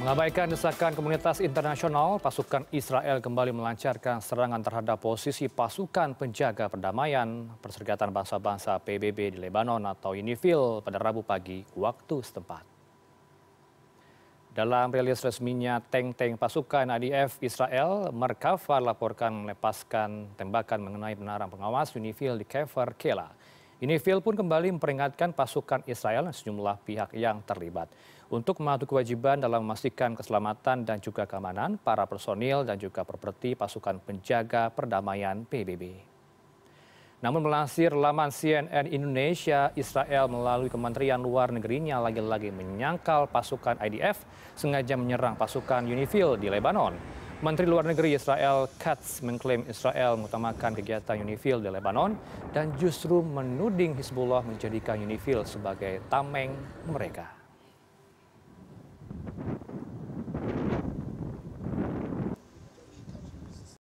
Mengabaikan desakan komunitas internasional, pasukan Israel kembali melancarkan serangan terhadap posisi pasukan penjaga perdamaian Perserikatan Bangsa-Bangsa PBB di Lebanon atau UNIFIL pada Rabu pagi waktu setempat. Dalam rilis resminya, tank-tank pasukan ADF Israel, Merkava laporkan melepaskan tembakan mengenai menara pengawas UNIFIL di Kefer Kela. Unifil pun kembali memperingatkan pasukan Israel dan sejumlah pihak yang terlibat. Untuk mematuhi kewajiban dalam memastikan keselamatan dan juga keamanan para personil dan juga properti pasukan penjaga perdamaian PBB. Namun melansir laman CNN Indonesia, Israel melalui Kementerian Luar Negerinya lagi-lagi menyangkal pasukan IDF sengaja menyerang pasukan UNIFIL di Lebanon. Menteri Luar Negeri Israel Katz mengklaim Israel mengutamakan kegiatan UNIFIL di Lebanon dan justru menuding Hizbullah menjadikan UNIFIL sebagai tameng mereka.